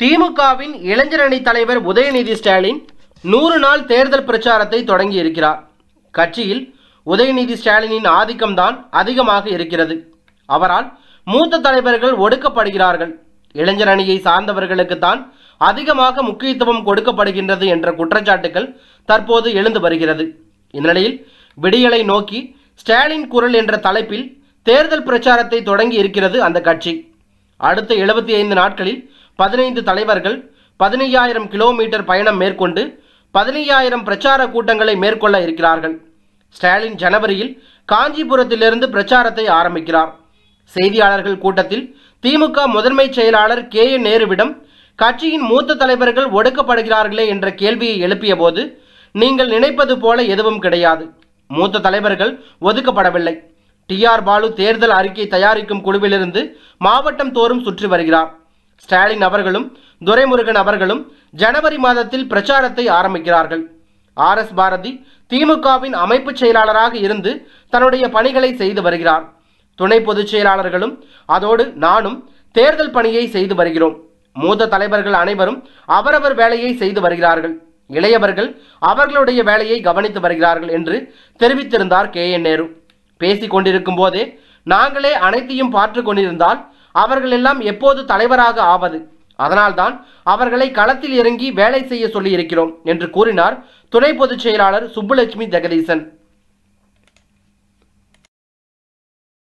திமுகவின் இளைஞரணி தலைவர் உதயநிதி ஸ்டாலின் நூறு நாள் தேர்தல் பிரச்சாரத்தை தொடங்கி இருக்கிறார் கட்சியில் உதயநிதி ஸ்டாலினின் ஆதிக்கம்தான் அதிகமாக இருக்கிறது அவரால் மூத்த தலைவர்கள் ஒடுக்கப்படுகிறார்கள் இளைஞரணியை சார்ந்தவர்களுக்குத்தான் அதிகமாக முக்கியத்துவம் கொடுக்கப்படுகின்றது என்ற குற்றச்சாட்டுகள் தற்போது எழுந்து வருகிறது இந்நிலையில் விடியலை நோக்கி ஸ்டாலின் குரல் என்ற தலைப்பில் தேர்தல் பிரச்சாரத்தை தொடங்கி இருக்கிறது அந்த கட்சி அடுத்த எழுபத்தி ஐந்து நாட்களில் பதினைந்து தலைவர்கள் பதினையாயிரம் கிலோமீட்டர் பயணம் மேற்கொண்டு பதினையாயிரம் பிரச்சார கூட்டங்களை மேற்கொள்ள இருக்கிறார்கள் ஸ்டாலின் ஜனவரியில் காஞ்சிபுரத்திலிருந்து பிரச்சாரத்தை ஆரம்பிக்கிறார் செய்தியாளர்கள் கூட்டத்தில் திமுக முதன்மை செயலாளர் கே என் நேருவிடம் கட்சியின் மூத்த தலைவர்கள் ஒடுக்கப்படுகிறார்களே என்ற கேள்வியை எழுப்பிய போது நீங்கள் நினைப்பது போல எதுவும் கிடையாது மூத்த தலைவர்கள் ஒதுக்கப்படவில்லை டி ஆர் பாலு தேர்தல் அறிக்கை தயாரிக்கும் குழுவிலிருந்து மாவட்டம் தோறும் சுற்றி வருகிறார் ஸ்டாலின் அவர்களும் துரைமுருகன் அவர்களும் ஜனவரி மாதத்தில் பிரச்சாரத்தை ஆரம்பிக்கிறார்கள் ஆர் எஸ் பாரதி திமுகவின் அமைப்பு செயலாளராக இருந்து தன்னுடைய பணிகளை செய்து வருகிறார் துணை பொதுச் செயலாளர்களும் அதோடு நானும் தேர்தல் பணியை செய்து வருகிறோம் மூத்த தலைவர்கள் அனைவரும் அவரவர் வேலையை செய்து வருகிறார்கள் இளையவர்கள் அவர்களுடைய வேலையை கவனித்து வருகிறார்கள் என்று தெரிவித்திருந்தார் கே என் நேரு பேசிக் கொண்டிருக்கும் போதே நாங்களே அனைத்தையும் பார்த்து கொண்டிருந்தால் அவர்கள் எல்லாம் எப்போது தலைவராக ஆவது அதனால்தான் அவர்களை களத்தில் இறங்கி வேலை செய்ய சொல்லி இருக்கிறோம் என்று கூறினார் துணை பொதுச் செயலாளர் சுப்புலட்சுமி ஜெகதீசன்